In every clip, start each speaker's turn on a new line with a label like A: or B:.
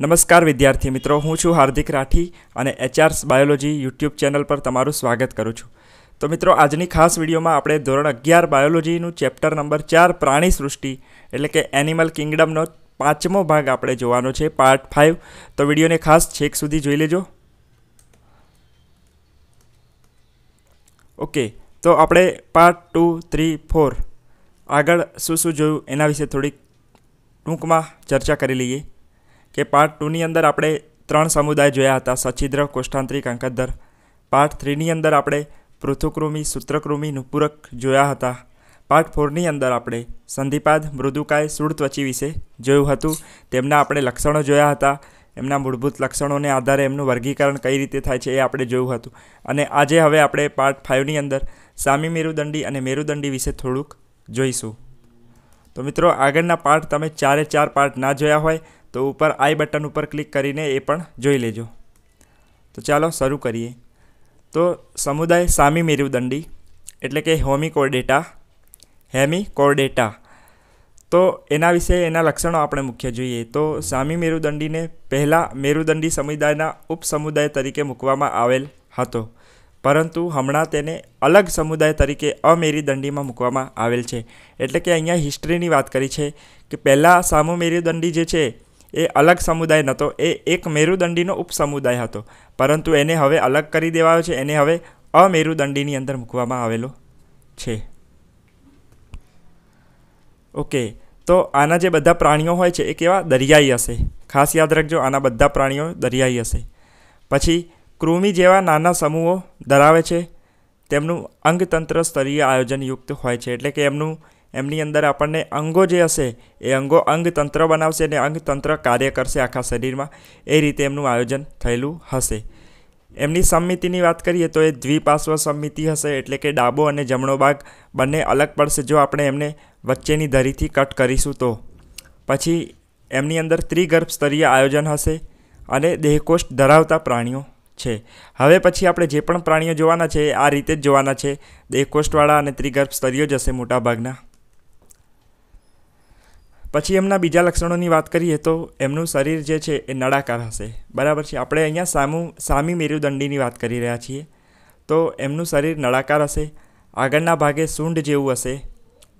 A: નમસ્કાર વિદ્યાર્થી મિત્રો હું છું હાર્દિક રાઠી અને એચઆર્સ બાયોલોજી યુટ્યુબ ચેનલ પર તમારું સ્વાગત કરું છું તો મિત્રો આજની ખાસ વિડીયોમાં આપણે ધોરણ અગિયાર બાયોલોજીનું ચેપ્ટર નંબર ચાર પ્રાણી સૃષ્ટિ એટલે કે એનિમલ કિંગડમનો પાંચમો ભાગ આપણે જોવાનો છે પાર્ટ ફાઇવ તો વિડીયોને ખાસ છેક સુધી જોઈ લેજો ઓકે તો આપણે પાર્ટ ટુ થ્રી ફોર આગળ શું શું જોયું એના વિશે થોડીક ટૂંકમાં ચર્ચા કરી લઈએ કે પાર્ટ ટુની અંદર આપણે ત્રણ સમુદાય જોયા હતા સછિદ્ર કોષ્ટાંતરી કંકદ્દર પાર્ટ થ્રીની અંદર આપણે પૃથુકૃમિ સૂત્રકૃમિ નુપૂરક જોયા હતા પાર્ટ ફોરની અંદર આપણે સંધિપાદ મૃદુકાય સૂળત્વચી વિશે જોયું હતું તેમના આપણે લક્ષણો જોયા હતા એમના મૂળભૂત લક્ષણોને આધારે એમનું વર્ગીકરણ કઈ રીતે થાય છે એ આપણે જોયું હતું અને આજે હવે આપણે પાર્ટ ફાઇવની અંદર સામી મેરુદંડી અને મેરુદંડી વિશે થોડુંક જોઈશું તો મિત્રો આગળના પાર્ટ તમે ચારે ચાર પાર્ટ ના જોયા હોય તો ઉપર આઈ બટન ઉપર ક્લિક કરીને એ પણ જોઈ લેજો તો ચાલો શરૂ કરીએ તો સમુદાય સામી મેરુદંડી એટલે કે હોમી કોર્ડેટા હેમી કોર્ડેટા તો એના વિશે એના લક્ષણો આપણે મુખ્ય જોઈએ તો સામી મેરુદંડીને પહેલાં મેરુદંડી સમુદાયના ઉપસમુદાય તરીકે મૂકવામાં આવેલ હતો પરંતુ હમણાં તેને અલગ સમુદાય તરીકે અમેરીદંડીમાં મૂકવામાં આવેલ છે એટલે કે અહીંયા હિસ્ટ્રીની વાત કરી છે કે પહેલાં સામુ મેરુદંડી જે છે એ અલગ સમુદાય નહોતો એ એક મેરુદંડીનો ઉપસમુદાય હતો પરંતુ એને હવે અલગ કરી દેવાયો છે એને હવે અમેરુદંડીની અંદર મૂકવામાં આવેલો છે ઓકે તો આના જે બધા પ્રાણીઓ હોય છે એ કેવા દરિયાઈ હશે ખાસ યાદ રાખજો આના બધા પ્રાણીઓ દરિયાઈ હશે પછી કૃમિ જેવા નાના સમૂહો ધરાવે છે તેમનું અંગતંત્ર સ્તરીય આયોજનયુક્ત હોય છે એટલે કે એમનું એમની અંદર આપણને અંગો જે હશે એ અંગો અંગતંત્ર બનાવશે અને અંગતંત્ર કાર્ય કરશે આખા શરીરમાં એ રીતે એમનું આયોજન થયેલું હશે એમની સમિતિની વાત કરીએ તો એ દ્વિપાર્શ્વ સમિતિ હશે એટલે કે ડાબો અને જમણો ભાગ બંને અલગ પડશે જો આપણે એમને વચ્ચેની ધરીથી કટ કરીશું તો પછી એમની અંદર ત્રિગર્ભ સ્તરીય આયોજન હશે અને દેહકોષ ધરાવતા પ્રાણીઓ છે હવે પછી આપણે જે પણ પ્રાણીઓ જોવાના છે આ રીતે જ જોવાના છે દેહકોષ્ઠવાળા અને ત્રિગર્ભ સ્તરીઓ જ હશે મોટાભાગના પછી એમના બીજા લક્ષણોની વાત કરીએ તો એમનું શરીર જે છે એ નળાકાર હશે બરાબર છે આપણે અહીંયા સામુ સામી મેરુદંડીની વાત કરી રહ્યા છીએ તો એમનું શરીર નળાકાર હશે આગળના ભાગે સૂંઢ જેવું હશે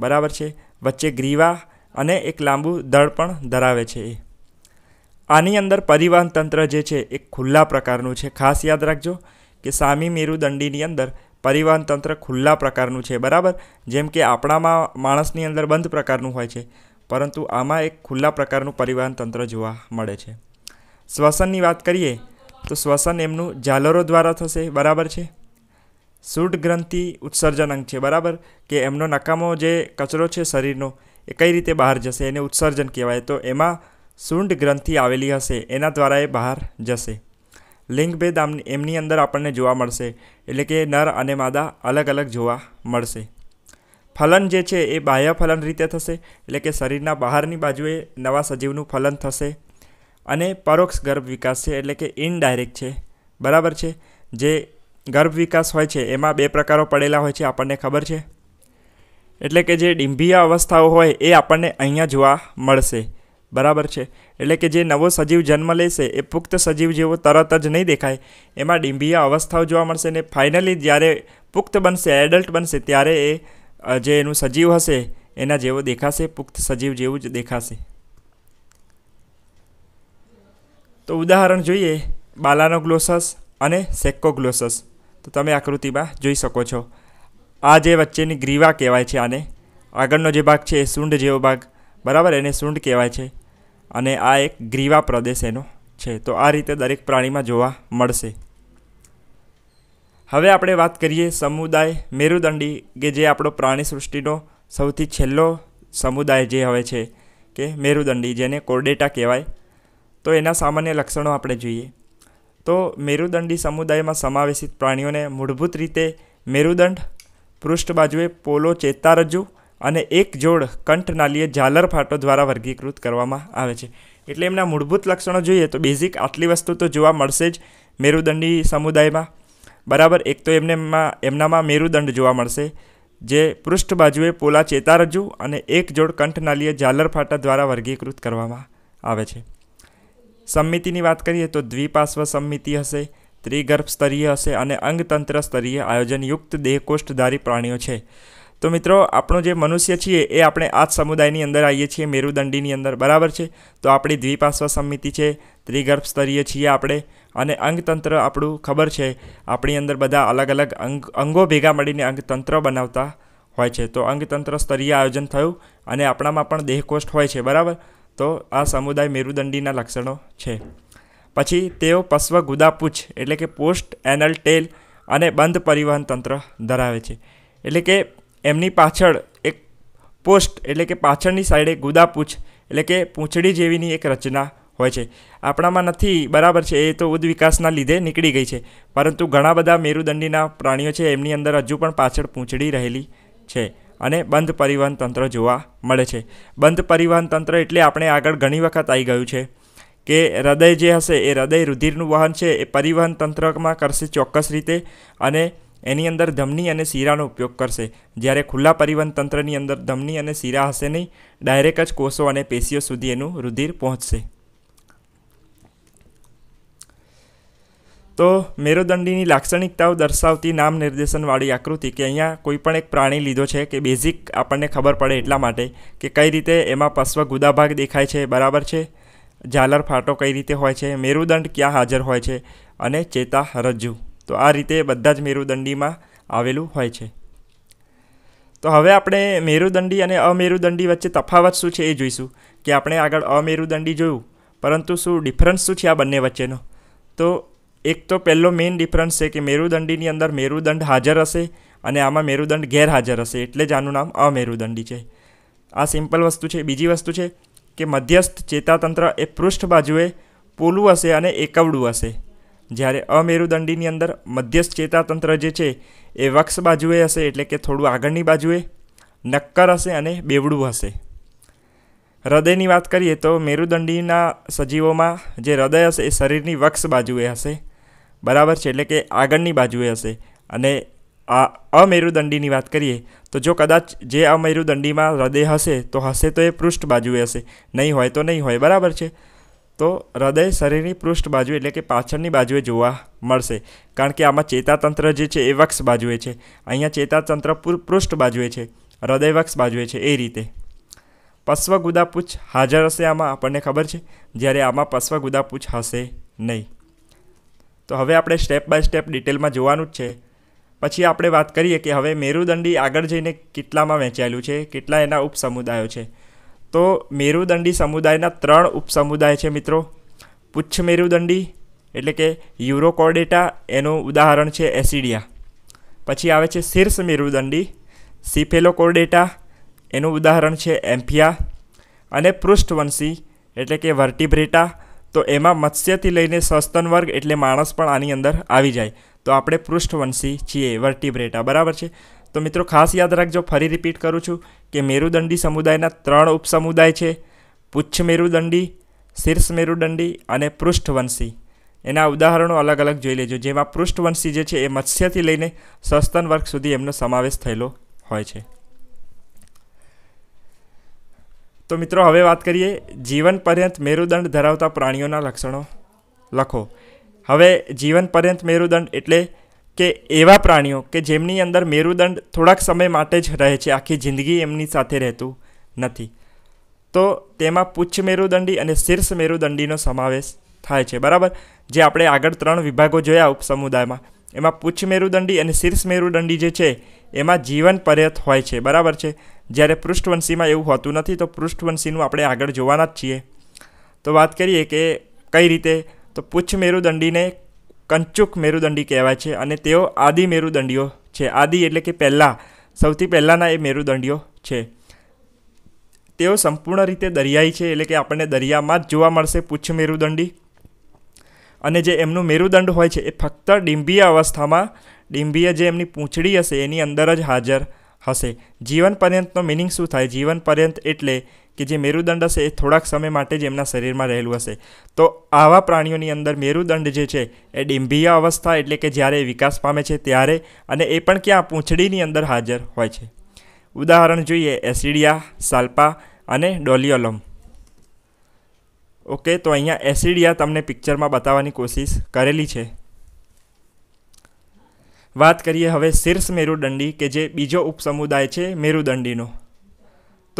A: બરાબર છે વચ્ચે ગ્રીવા અને એક લાંબુ દળ પણ ધરાવે છે એ આની અંદર પરિવહન તંત્ર જે છે એ ખુલ્લા પ્રકારનું છે ખાસ યાદ રાખજો કે સામી મેરુદંડીની અંદર પરિવહન તંત્ર ખુલ્લા પ્રકારનું છે બરાબર જેમ કે આપણામાં માણસની અંદર બંધ પ્રકારનું હોય છે પરંતુ આમાં એક ખુલ્લા પ્રકારનું પરિવહન તંત્ર જોવા મળે છે શ્વસનની વાત કરીએ તો શ્વસન એમનું ઝાલરો દ્વારા થશે બરાબર છે સૂટ ગ્રંથિ ઉત્સર્જન અંગ છે બરાબર કે એમનો નકામો જે કચરો છે શરીરનો એ કઈ રીતે બહાર જશે એને ઉત્સર્જન કહેવાય તો એમાં સૂંઢ ગ્રંથિ આવેલી હશે એના દ્વારા એ બહાર જશે લિંગભેદ આમ એમની અંદર આપણને જોવા મળશે એટલે કે નર અને માદા અલગ અલગ જોવા મળશે ફલન જે છે એ બાહ્ય ફલન રીતે થશે એટલે કે શરીરના બહારની બાજુએ નવા સજીવનું ફલન થશે અને પરોક્ષ ગર્ભ વિકાસ છે એટલે કે ઇનડાયરેક્ટ છે બરાબર છે જે ગર્ભ વિકાસ હોય છે એમાં બે પ્રકારો પડેલા હોય છે આપણને ખબર છે એટલે કે જે ડીંભીય અવસ્થાઓ હોય એ આપણને અહીંયા જોવા મળશે બરાબર છે એટલે કે જે નવો સજીવ જન્મ લેશે એ પુખ્ત સજીવ જેવો તરત જ નહીં દેખાય એમાં ડીંભીય અવસ્થાઓ જોવા મળશે ને ફાઇનલી જ્યારે પુખ્ત બનશે એડલ્ટ બનશે ત્યારે એ જે એનું સજીવ હશે એના જેવો દેખાશે પુખ્ત સજીવ જેવું જ દેખાશે તો ઉદાહરણ જોઈએ બાલાનોગ્લોસસ અને સેક્કોગ્લોસસ તો તમે આકૃતિમાં જોઈ શકો છો આ જે વચ્ચેની ગ્રીવા કહેવાય છે આને આગળનો જે ભાગ છે એ સૂંઢ જેવો ભાગ બરાબર એને સૂંઢ કહેવાય છે અને આ એક ગ્રીવા પ્રદેશ એનો છે તો આ રીતે દરેક પ્રાણીમાં જોવા મળશે હવે આપણે વાત કરીએ સમુદાય મેરુદંડી કે જે આપણો પ્રાણી સૃષ્ટિનો સૌથી છેલ્લો સમુદાય જે હવે છે કે મેરુદંડી જેને કોર્ડેટા કહેવાય તો એના સામાન્ય લક્ષણો આપણે જોઈએ તો મેરુદંડી સમુદાયમાં સમાવેશિત પ્રાણીઓને મૂળભૂત રીતે મેરુદંડ પૃષ્ઠ બાજુએ પોલો ચેતારજ્જુ અને એક જોડ કંઠનાલીએ ઝાલર ફાટો દ્વારા વર્ગીકૃત કરવામાં આવે છે એટલે એમના મૂળભૂત લક્ષણો જોઈએ તો બેઝિક આટલી વસ્તુ તો જોવા મળશે જ મેરુદંડી સમુદાયમાં બરાબર એક તો એમને એમનામાં મેરુદંડ જોવા મળશે જે પૃષ્ઠ બાજુએ પોલા ચેતારજ્જુ અને એક જોડ કંઠનાલીય ઝાલર ફાટા દ્વારા વર્ગીકૃત કરવામાં આવે છે સમિતિની વાત કરીએ તો દ્વિપાર્શ્વ સમિતિ હશે ત્રિગર્ભ સ્તરીય હશે અને અંગતંત્ર સ્તરીય આયોજનયુક્ત દેહકોષ્ઠધારી પ્રાણીઓ છે તો મિત્રો આપણો જે મનુષ્ય છીએ એ આપણે આ જ સમુદાયની અંદર આવીએ છીએ મેરુદંડીની અંદર બરાબર છે તો આપણી દ્વિપાશ્વ સમિતિ છે ત્રિગર્ભ સ્તરીય છીએ આપણે અને અંગતંત્ર આપણું ખબર છે આપણી અંદર બધા અલગ અલગ અંગ અંગો ભેગા મળીને અંગતંત્ર બનાવતા હોય છે તો અંગતંત્ર સ્તરીય આયોજન થયું અને આપણામાં પણ દેહકોષ્ઠ હોય છે બરાબર તો આ સમુદાય મેરુદંડીના લક્ષણો છે પછી તેઓ પશ્વ ગુદાપૂછ એટલે કે પોસ્ટ એનલ ટેલ અને બંધ પરિવહન તંત્ર ધરાવે છે એટલે કે એમની પાછળ એક પોસ્ટ એટલે કે પાછળની સાઈડે ગુદાપૂછ એટલે કે પૂંછડી જેવીની એક રચના હોય છે આપણામાં નથી બરાબર છે એ તો ઉદ્વિકાસના લીધે નીકળી ગઈ છે પરંતુ ઘણા બધા મેરુદંડીના પ્રાણીઓ છે એમની અંદર હજુ પણ પાછળ પૂંછડી રહેલી છે અને બંધ પરિવહન તંત્ર જોવા મળે છે બંધ પરિવહન તંત્ર એટલે આપણે આગળ ઘણી વખત આવી ગયું છે કે હૃદય જે હશે એ હૃદય રુધિરનું વહન છે એ પરિવહન તંત્રમાં કરશે ચોક્કસ રીતે અને એની અંદર ધમની અને શીરાનો ઉપયોગ કરશે જ્યારે ખુલ્લા પરિવહન તંત્રની અંદર ધમની અને શીરા હશે નહીં ડાયરેક્ટ જ કોષો અને પેશીઓ સુધી એનું રુધિર પહોંચશે તો મેરુદંડીની લાક્ષણિકતાઓ દર્શાવતી નામ નિર્દેશનવાળી આકૃતિ કે અહીંયા કોઈ પણ એક પ્રાણી લીધો છે કે બેઝિક આપણને ખબર પડે એટલા માટે કે કઈ રીતે એમાં પશ્વ ગુદાભાગ દેખાય છે બરાબર છે ઝાલર ફાટો કઈ રીતે હોય છે મેરુદંડ ક્યાં હાજર હોય છે અને ચેતા રજ્જુ તો આ રીતે બધા જ મેરુદંડીમાં આવેલું હોય છે તો હવે આપણે મેરુદંડી અને અમેરુદંડી વચ્ચે તફાવત શું છે એ જોઈશું કે આપણે આગળ અમેરુદંડી જોયું પરંતુ શું ડિફરન્સ શું છે આ બંને વચ્ચેનો તો એક તો પહેલો મેઇન ડિફરન્સ છે કે મેરુદંડીની અંદર મેરુદંડ હાજર હશે અને આમાં મેરુદંડ ગેરહાજર હશે એટલે જ આનું નામ અમેરુદંડી છે આ સિમ્પલ વસ્તુ છે બીજી વસ્તુ છે કે મધ્યસ્થ ચેતાતંત્ર એ પૃષ્ઠ બાજુએ પોલું હશે અને એકવડું હશે જ્યારે અમેરુદંડીની અંદર મધ્યસ્થ ચેતાતંત્ર જે છે એ વક્ષ બાજુએ હશે એટલે કે થોડું આગળની બાજુએ નક્કર હશે અને બેવડું હશે હૃદયની વાત કરીએ તો મેરુદંડીના સજીવોમાં જે હૃદય હશે એ શરીરની વક્ષ બાજુએ હશે બરાબર છે એટલે કે આગળની બાજુએ હશે અને આ અમેરુદંડીની વાત કરીએ તો જો કદાચ જે અમેરુદંડીમાં હૃદય હશે તો હશે તો એ પૃષ્ઠ બાજુએ હશે નહીં હોય તો નહીં હોય બરાબર છે તો હૃદય શરીરની પૃષ્ઠ બાજુ એટલે કે પાછળની બાજુએ જોવા મળશે કારણ કે આમાં ચેતાતંત્ર જે છે એ વક્ષ બાજુએ છે અહીંયા ચેતાતંત્ર પૃષ્ઠ બાજુએ છે હૃદય વક્ષ બાજુએ છે એ રીતે પશ્વ ગુદાપૂછ હાજર હશે આમાં આપણને ખબર છે જ્યારે આમાં પશ્વ ગુદાપૂછ હશે નહીં તો હવે આપણે સ્ટેપ બાય સ્ટેપ ડિટેલમાં જોવાનું જ છે પછી આપણે વાત કરીએ કે હવે મેરુદંડી આગળ જઈને કેટલામાં વહેંચાયેલું છે કેટલા એના ઉપસમુદાયો છે તો મેરુદંડી સમુદાયના ત્રણ ઉપસમુદાય છે મિત્રો પુચ્છ મેરુદંડી એટલે કે યુરોકોર્ડેટા એનું ઉદાહરણ છે એસિડિયા પછી આવે છે શીર્ષ મેરુદંડી સિફેલોકોર્ડેટા એનું ઉદાહરણ છે એમ્ફિયા અને પૃષ્ઠવંશી એટલે કે વર્ટિબ્રેટા તો એમાં મત્સ્યથી લઈને સસ્તન વર્ગ એટલે માણસ પણ આની અંદર આવી જાય તો આપણે પૃષ્ઠવંશી છીએ વર્ટિબ્રેટા બરાબર છે તો મિત્રો ખાસ યાદ રાખજો ફરી રિપીટ કરું છું કે મેરુદંડી સમુદાયના ત્રણ ઉપસમુદાય છે પુચ્છ મેરુદંડી શીર્ષ મેરુદંડી અને પૃષ્ઠવંશી એના ઉદાહરણો અલગ અલગ જોઈ લેજો જેમાં પૃષ્ઠવંશી જે છે એ મત્સ્યથી લઈને સસ્તન વર્ગ સુધી એમનો સમાવેશ થયેલો હોય છે તો મિત્રો હવે વાત કરીએ જીવન પર્યંત મેરુદંડ ધરાવતા પ્રાણીઓના લક્ષણો લખો હવે જીવન પર્યંત મેરુદંડ એટલે કે એવા પ્રાણીઓ કે જેમની અંદર મેરુદંડ થોડાક સમય માટે જ રહે છે આખી જિંદગી એમની સાથે રહેતું નથી તો તેમાં પુચ્છ મેરુદંડી અને શીર્ષ મેરુદંડીનો સમાવેશ થાય છે બરાબર જે આપણે આગળ ત્રણ વિભાગો જોયા ઉપસમુદાયમાં એમાં પુચ્છ મેરુદંડી અને શીર્ષ મેરુદંડી જે છે એમાં જીવન પર્યત હોય છે બરાબર છે જ્યારે પૃષ્ઠવંશીમાં એવું હોતું નથી તો પૃષ્ઠવંશીનું આપણે આગળ જોવાના જ છીએ તો વાત કરીએ કે કઈ રીતે તો પુચ્છ મેરુદંડીને કંચુક મેરુદંડી કહેવાય છે અને તેઓ આદિ મેરુદંડીઓ છે આદિ એટલે કે પહેલાં સૌથી પહેલાંના એ મેરુદંડીઓ છે તેઓ સંપૂર્ણ રીતે દરિયાઈ છે એટલે કે આપણને દરિયામાં જ જોવા મળશે પૂછ મેરુદંડી અને જે એમનું મેરુદંડ હોય છે એ ફક્ત ડિંબીય અવસ્થામાં ડિંબીય જે એમની પૂંછડી હશે એની અંદર જ હાજર હશે જીવન પર્યંતનો મિનિંગ શું થાય જીવન પર્યંત એટલે કે જે મેરુદંડ હશે એ થોડાક સમય માટે જ એમના શરીરમાં રહેલું હશે તો આવા પ્રાણીઓની અંદર મેરુદંડ જે છે એ ડિંભીય અવસ્થા એટલે કે જ્યારે એ વિકાસ પામે છે ત્યારે અને એ પણ ક્યાં પૂંછડીની અંદર હાજર હોય છે ઉદાહરણ જોઈએ એસિડિયા સાલ્પા અને ડોલિયોલમ ઓકે તો અહીંયા એસિડિયા તમને પિક્ચરમાં બતાવવાની કોશિશ કરેલી છે વાત કરીએ હવે શીર્ષ મેરુદંડી કે જે બીજો ઉપસમુદાય છે મેરુદંડીનો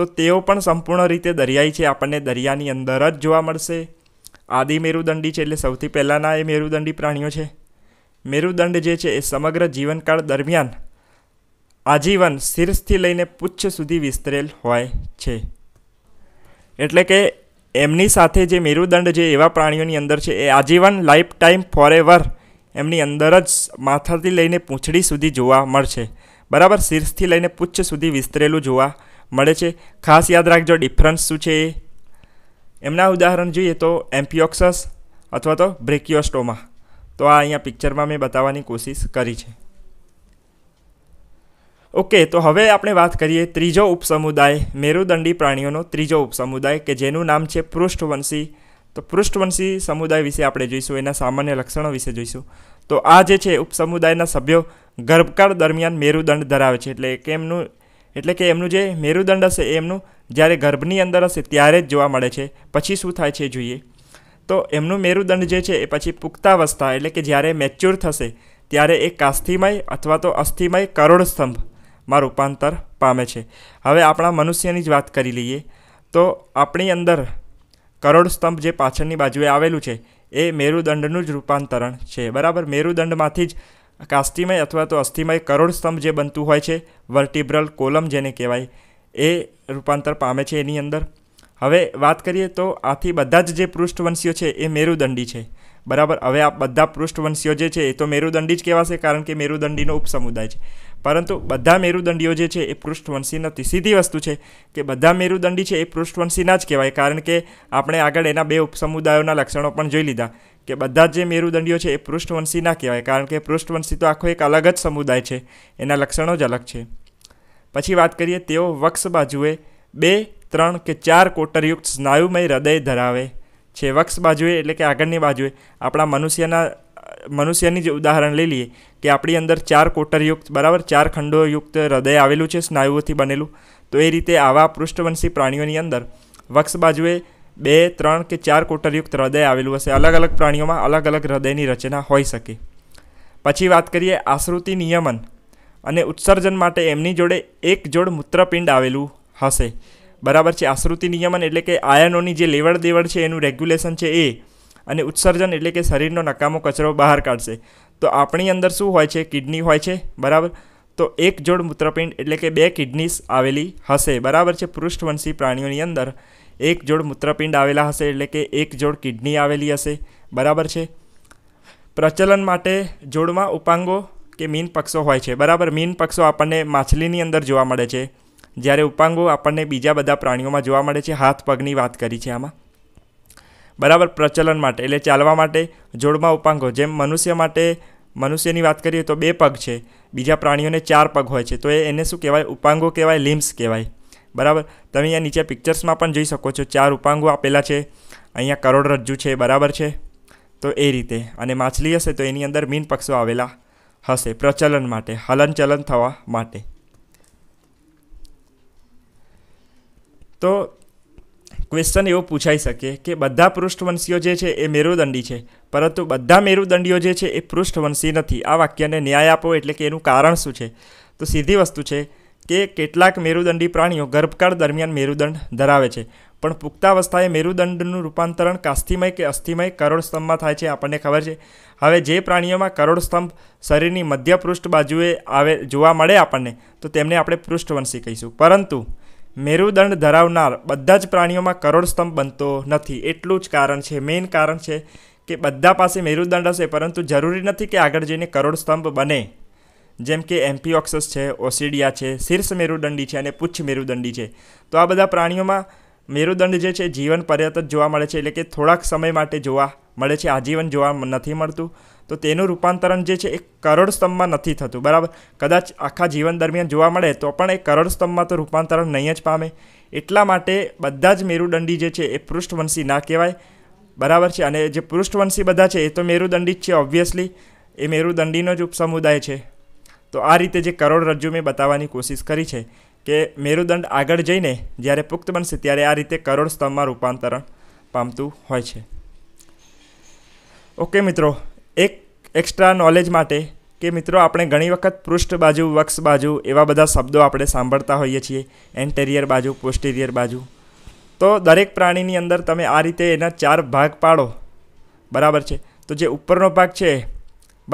A: તો તેઓ પણ સંપૂર્ણ રીતે દરિયાઈ છે આપણને દરિયાની અંદર જ જોવા મળશે આદિ મેરુદંડી છે એટલે સૌથી પહેલાંના એ મેરુદંડી પ્રાણીઓ છે મેરુદંડ જે છે એ સમગ્ર જીવનકાળ દરમિયાન આજીવન શીર્ષથી લઈને પુચ્છ સુધી વિસ્તરેલ હોય છે એટલે કે એમની સાથે જે મેરુદંડ જે એવા પ્રાણીઓની અંદર છે એ આજીવન લાઈફ ટાઈમ ફોરેવર એમની અંદર જ માથાથી લઈને પૂંછડી સુધી જોવા મળશે બરાબર શીર્ષથી લઈને પુચ્છ સુધી વિસ્તરેલું જોવા મળે છે ખાસ યાદ રાખજો ડિફરન્સ શું છે એમના ઉદાહરણ જોઈએ તો એમ્પિયોક્સસ અથવા તો બ્રેકિયોસ્ટોમા તો આ અહીંયા પિક્ચરમાં મેં બતાવવાની કોશિશ કરી છે ઓકે તો હવે આપણે વાત કરીએ ત્રીજો ઉપસમુદાય મેરુદંડી પ્રાણીઓનો ત્રીજો ઉપસમુદાય કે જેનું નામ છે પૃષ્ઠવંશી તો પૃષ્ઠવંશી સમુદાય વિશે આપણે જોઈશું એના સામાન્ય લક્ષણો વિશે જોઈશું તો આ જે છે ઉપસમુદાયના સભ્યો ગર્ભકાળ દરમિયાન મેરુદંડ ધરાવે છે એટલે કે એમનું એટલે કે એમનું જે મેરુદંડ હશે એ એમનું જ્યારે ગર્ભની અંદર હશે ત્યારે જ જોવા મળે છે પછી શું થાય છે જોઈએ તો એમનું મેરુદંડ જે છે એ પછી પુખ્તાવસ્થા એટલે કે જ્યારે મેચ્યોર થશે ત્યારે એ કાસ્થિમય અથવા તો અસ્થિમય કરોડસ્તંભમાં રૂપાંતર પામે છે હવે આપણા મનુષ્યની જ વાત કરી લઈએ તો આપણી અંદર કરોડસ્તંભ જે પાછળની બાજુએ આવેલું છે એ મેરુદંડનું જ રૂપાંતરણ છે બરાબર મેરુદંડમાંથી જ કાસ્ટિમય અથવા તો અસ્થિમય કરોડસ્તંભ જે બનતું હોય છે વર્ટિબ્રલ કોલમ જેને કહેવાય એ રૂપાંતર પામે છે એની અંદર હવે વાત કરીએ તો આથી બધા જ જે પૃષ્ઠવંશીઓ છે એ મેરુદંડી છે બરાબર હવે આ બધા પૃષ્ઠવંશીઓ જે છે એ તો મેરુદંડી જ કહેવાશે કારણ કે મેરુદંડીનો ઉપસમુદાય છે પરંતુ બધા મેરુદંડીઓ જે છે એ પૃષ્ઠવંશી નથી સીધી વસ્તુ છે કે બધા મેરુદંડી છે એ પૃષ્ઠવંશીના જ કહેવાય કારણ કે આપણે આગળ એના બે ઉપસમુદાયોના લક્ષણો પણ જોઈ લીધા કે બધા જે મેરુદંડીઓ છે એ પૃષ્ઠવંશી ના કહેવાય કારણ કે પૃષ્ઠવંશી તો આખો એક અલગ જ સમુદાય છે એના લક્ષણો જ અલગ છે પછી વાત કરીએ તેઓ વક્ષ બાજુએ બે ત્રણ કે ચાર કોટરયુક્ત સ્નાયુમય હૃદય ધરાવે છે વક્ષ બાજુએ એટલે કે આગળની બાજુએ આપણા મનુષ્યના મનુષ્યની જે ઉદાહરણ લઈ લઈએ કે આપણી અંદર ચાર કોટરયુક્ત બરાબર ચાર ખંડોયુક્ત હૃદય આવેલું છે સ્નાયુઓથી બનેલું તો એ રીતે આવા પૃષ્ઠવંશી પ્રાણીઓની અંદર વક્ષ બાજુએ બે ત્રણ કે ચાર કોટરયુક્ત હૃદય આવેલું હશે અલગ અલગ પ્રાણીઓમાં અલગ અલગ હૃદયની રચના હોઈ શકે પછી વાત કરીએ આશ્રુતિ નિયમન અને ઉત્સર્જન માટે એમની જોડે એક જોડ મૂત્રપિંડ આવેલું હશે બરાબર છે આશ્રુતિ નિયમન એટલે કે આયનોની જે લેવડ દેવડ છે એનું રેગ્યુલેશન છે એ અને ઉત્સર્જન એટલે કે શરીરનો નકામો કચરો બહાર કાઢશે તો આપણી અંદર શું હોય છે કિડની હોય છે બરાબર તો એક જોડ મૂત્રપિંડ એટલે કે બે કિડનીસ આવેલી હશે બરાબર છે પૃષ્ઠવંશી પ્રાણીઓની અંદર એક જોડ મૂત્રપિંડ આવેલા હશે એટલે કે એક જોડ કિડની આવેલી હશે બરાબર છે પ્રચલન માટે જોડમાં ઉપાંગો કે મીન પક્ષો હોય છે બરાબર મીન પક્ષો આપણને માછલીની અંદર જોવા મળે છે જ્યારે ઉપાંગો આપણને બીજા બધા પ્રાણીઓમાં જોવા મળે છે હાથ પગની વાત કરી છે આમાં બરાબર પ્રચલન માટે એટલે ચાલવા માટે જોડમાં ઉપાંગો જેમ મનુષ્ય માટે મનુષ્યની વાત કરીએ તો બે પગ છે બીજા પ્રાણીઓને ચાર પગ હોય છે તો એને શું કહેવાય ઉપાંગો કહેવાય લિમ્સ કહેવાય બરાબર તમે અહીંયા નીચે પિક્ચર્સમાં પણ જોઈ શકો છો ચાર ઉપાંગો આપેલા છે અહીંયા કરોડરજ્જુ છે બરાબર છે તો એ રીતે અને માછલી હશે તો એની અંદર મીન પક્ષો આવેલા હશે પ્રચલન માટે હલનચલન થવા માટે તો ક્વેશ્ચન એવો પૂછાઈ શકે કે બધા પૃષ્ઠવંશીઓ જે છે એ મેરુદંડી છે પરંતુ બધા મેરુદંડીઓ જે છે એ પૃષ્ઠવંશી નથી આ વાક્યને ન્યાય આપો એટલે કે એનું કારણ શું છે તો સીધી વસ્તુ છે કે કેટલાક મેરુદંડી પ્રાણીઓ ગર્ભકાળ દરમિયાન મેરુદંડ ધરાવે છે પણ પુખ્તાવસ્થાએ મેરુદંડનું રૂપાંતરણ કાસ્થિમય કે અસ્થિમય કરોડસ્તંભમાં થાય છે આપણને ખબર છે હવે જે પ્રાણીઓમાં કરોડસ્તંભ શરીરની મધ્ય પૃષ્ઠ બાજુએ આવે જોવા મળે આપણને તો તેમને આપણે પૃષ્ઠવંશી કહીશું પરંતુ મેરુદંડ ધરાવનાર બધા જ પ્રાણીઓમાં કરોડસ્તંભ બનતો નથી એટલું જ કારણ છે મેઇન કારણ છે કે બધા પાસે મેરુદંડ હશે પરંતુ જરૂરી નથી કે આગળ જઈને કરોડસ્તંભ બને જેમ કે એમ્પીઓક્સસ છે ઓસિડિયા છે શીર્ષ મેરુદંડી છે અને પુચ્છ મેરુદંડી છે તો આ બધા પ્રાણીઓમાં મેરુદંડ જે છે જીવન પર્યત જ જોવા મળે છે એટલે કે થોડાક સમય માટે જોવા મળે છે આજીવન જોવા નથી મળતું તો તેનું રૂપાંતરણ જે છે એ કરોડ નથી થતું બરાબર કદાચ આખા જીવન દરમિયાન જોવા મળે તો પણ એ કરોડ તો રૂપાંતરણ નહીં જ પામે એટલા માટે બધા જ મેરુદંડી જે છે એ પૃષ્ઠવંશી ના કહેવાય બરાબર છે અને જે પૃષ્ઠવંશી બધા છે એ તો મેરુદંડી જ છે ઓબ્વિયસલી એ મેરુદંડીનો જ ઉપસમુદાય છે તો આ રીતે જે કરોડરજ્જુ મેં બતાવવાની કોશિશ કરી છે કે મેરુદંડ આગળ જઈને જ્યારે પુખ્ત બનશે ત્યારે આ રીતે કરોડ સ્તંભમાં રૂપાંતરણ પામતું હોય છે ઓકે મિત્રો એક એક્સ્ટ્રા નોલેજ માટે કે મિત્રો આપણે ઘણી વખત પૃષ્ઠ બાજુ વક્ષ બાજુ એવા બધા શબ્દો આપણે સાંભળતા હોઈએ છીએ એન્ટેરિયર બાજુ પોસ્ટેરિયર બાજુ તો દરેક પ્રાણીની અંદર તમે આ રીતે એના ચાર ભાગ પાડો બરાબર છે તો જે ઉપરનો ભાગ છે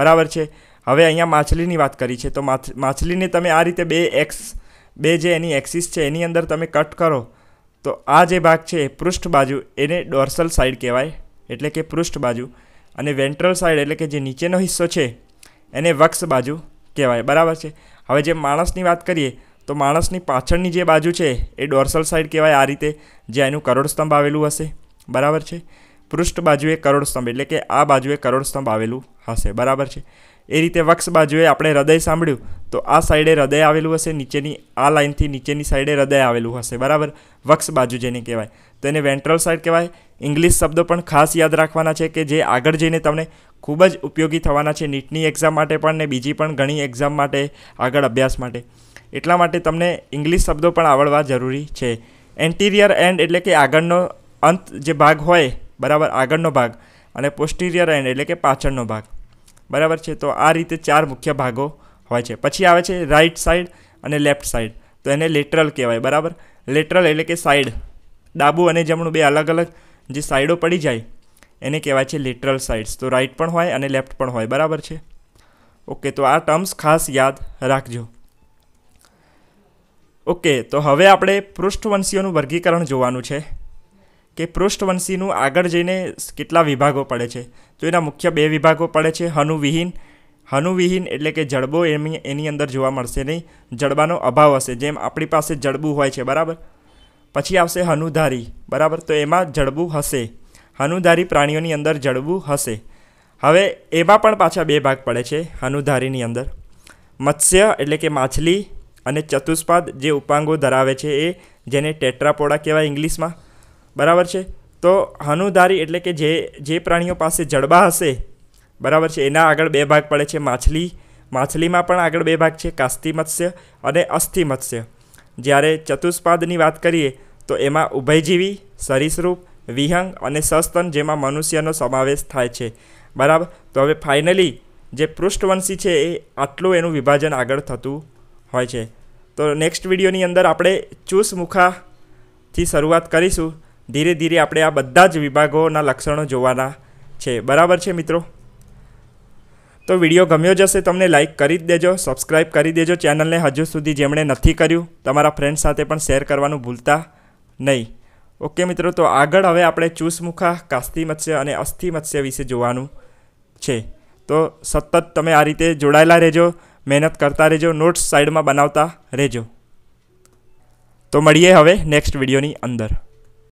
A: બરાબર છે હવે અહીંયા માછલીની વાત કરી છે તો માછલીને તમે આ રીતે બે એક્સ બે જે એની એક્સિસ છે એની અંદર તમે કટ કરો તો આ જે ભાગ છે પૃષ્ઠ બાજુ એને ડોર્સલ સાઈડ કહેવાય એટલે કે પૃષ્ઠ બાજુ અને વેન્ટ્રલ સાઈડ એટલે કે જે નીચેનો હિસ્સો છે એને વક્ષ બાજુ કહેવાય બરાબર છે હવે જે માણસની વાત કરીએ તો માણસની પાછળની જે બાજુ છે એ ડોર્સલ સાઈડ કહેવાય આ રીતે જે એનું કરોડસ્તંભ આવેલું હશે બરાબર છે પૃષ્ઠ બાજુએ કરોડસ્તંભ એટલે કે આ બાજુએ કરોડસ્તંભ આવેલું હશે બરાબર છે એ રીતે વક્ષ બાજુએ આપણે હૃદય સાંભળ્યું તો આ સાઈડે હૃદય આવેલું હશે નીચેની આ લાઇનથી નીચેની સાઈડે હૃદય આવેલું હશે બરાબર વક્ષ બાજુ જેને કહેવાય તો એને વેન્ટ્રલ સાઇડ કહેવાય ઇંગ્લિશ શબ્દો પણ ખાસ યાદ રાખવાના છે કે જે આગળ જઈને તમને ખૂબ જ ઉપયોગી થવાના છે નીટની એક્ઝામ માટે પણ ને બીજી પણ ઘણી એક્ઝામ માટે આગળ અભ્યાસ માટે એટલા માટે તમને ઇંગ્લિશ શબ્દો પણ આવડવા જરૂરી છે એન્ટિરિયર એન્ડ એટલે કે આગળનો અંત જે ભાગ હોય બરાબર આગળનો ભાગ અને પોસ્ટિરિયર એન્ડ એટલે કે પાછળનો ભાગ બરાબર છે તો આ રીતે ચાર મુખ્ય ભાગો હોય છે પછી આવે છે રાઇટ સાઈડ અને લેફ્ટ સાઈડ તો એને લેટરલ કહેવાય બરાબર લેટરલ એટલે કે સાઈડ ડાબું અને જમણું બે અલગ અલગ જે સાઈડો પડી જાય એને કહેવાય છે લેટરલ સાઇડ્સ તો રાઇટ પણ હોય અને લેફ્ટ પણ હોય બરાબર છે ઓકે તો આ ટર્મ્સ ખાસ યાદ રાખજો ઓકે તો હવે આપણે પૃષ્ઠવંશીઓનું વર્ગીકરણ જોવાનું છે કે પૃષ્ઠવંશીનું આગળ જઈને કેટલા વિભાગો પડે છે તો એના મુખ્ય બે વિભાગો પડે છે હનુવિહીન હનુવિહીન એટલે કે જડબો એની એની અંદર જોવા મળશે નહીં જડબાનો અભાવ હશે જેમ આપણી પાસે જડબું હોય છે બરાબર પછી આવશે હનુધારી બરાબર તો એમાં જડબું હશે હનુધારી પ્રાણીઓની અંદર જડબું હશે હવે એમાં પણ પાછા બે ભાગ પડે છે હનુધારીની અંદર મત્સ્ય એટલે કે માછલી અને ચતુષ્પાદ જે ઉપાંગો ધરાવે છે એ જેને ટેટ્રાપોડા કહેવાય ઇંગ્લિશમાં બરાબર છે તો હનુધારી એટલે કે જે જે પ્રાણીઓ પાસે જડબા હશે બરાબર છે એના આગળ બે ભાગ પડે છે માછલી માછલીમાં પણ આગળ બે ભાગ છે કાસ્તી મત્સ્ય અને અસ્થિ મત્સ્ય જ્યારે ચતુષ્પાદની વાત કરીએ તો એમાં ઉભયજીવી સરીસૃપ વિહંગ અને સસ્તન જેમાં મનુષ્યનો સમાવેશ થાય છે બરાબર તો હવે ફાઇનલી જે પૃષ્ઠવંશી છે એ આટલું એનું વિભાજન આગળ થતું હોય છે તો નેક્સ્ટ વિડીયોની અંદર આપણે ચૂસમુખાથી શરૂઆત કરીશું ધીરે ધીરે આપણે આ બધા જ વિભાગોના લક્ષણો જોવાના છે બરાબર છે મિત્રો તો વિડીયો ગમ્યો જશે તમને લાઇક કરી જ દેજો સબસ્ક્રાઇબ કરી દેજો ચેનલને હજુ સુધી જેમણે નથી કર્યું તમારા ફ્રેન્ડ સાથે પણ શેર કરવાનું ભૂલતા નહીં ઓકે મિત્રો તો આગળ હવે આપણે ચૂસમુખા કાસ્તી મત્સ્ય અને અસ્થિ મત્સ્ય વિશે જોવાનું છે તો સતત તમે આ રીતે જોડાયેલા રહેજો મહેનત કરતા રહેજો નોટ્સ સાઈડમાં બનાવતા રહેજો તો મળીએ હવે નેક્સ્ટ વિડીયોની અંદર